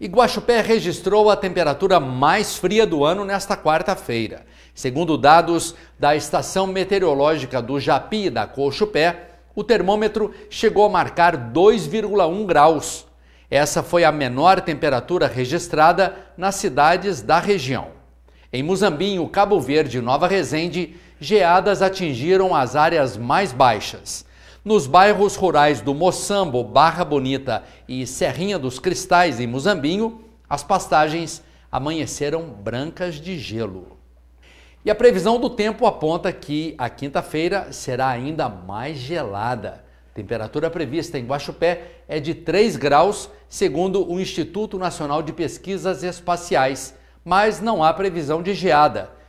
Iguaxupé registrou a temperatura mais fria do ano nesta quarta-feira. Segundo dados da Estação Meteorológica do Japi e da Cochupé, o termômetro chegou a marcar 2,1 graus. Essa foi a menor temperatura registrada nas cidades da região. Em Muzambinho, Cabo Verde e Nova Resende, geadas atingiram as áreas mais baixas. Nos bairros rurais do Moçambo, Barra Bonita e Serrinha dos Cristais, em Muzambinho, as pastagens amanheceram brancas de gelo. E a previsão do tempo aponta que a quinta-feira será ainda mais gelada. A temperatura prevista em Guaxupé é de 3 graus, segundo o Instituto Nacional de Pesquisas Espaciais, mas não há previsão de geada.